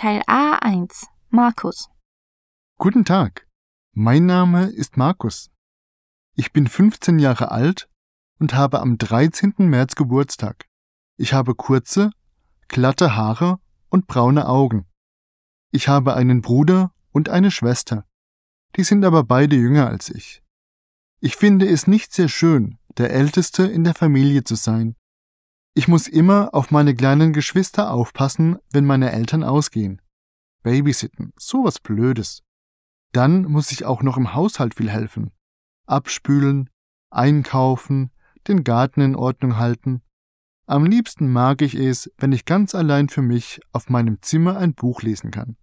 Teil A1. Markus. Guten Tag. Mein Name ist Markus. Ich bin 15 Jahre alt und habe am 13. März Geburtstag. Ich habe kurze, glatte Haare und braune Augen. Ich habe einen Bruder und eine Schwester. Die sind aber beide jünger als ich. Ich finde es nicht sehr schön, der Älteste in der Familie zu sein ich muss immer auf meine kleinen Geschwister aufpassen, wenn meine Eltern ausgehen. Babysitten, sowas Blödes. Dann muss ich auch noch im Haushalt viel helfen. Abspülen, einkaufen, den Garten in Ordnung halten. Am liebsten mag ich es, wenn ich ganz allein für mich auf meinem Zimmer ein Buch lesen kann.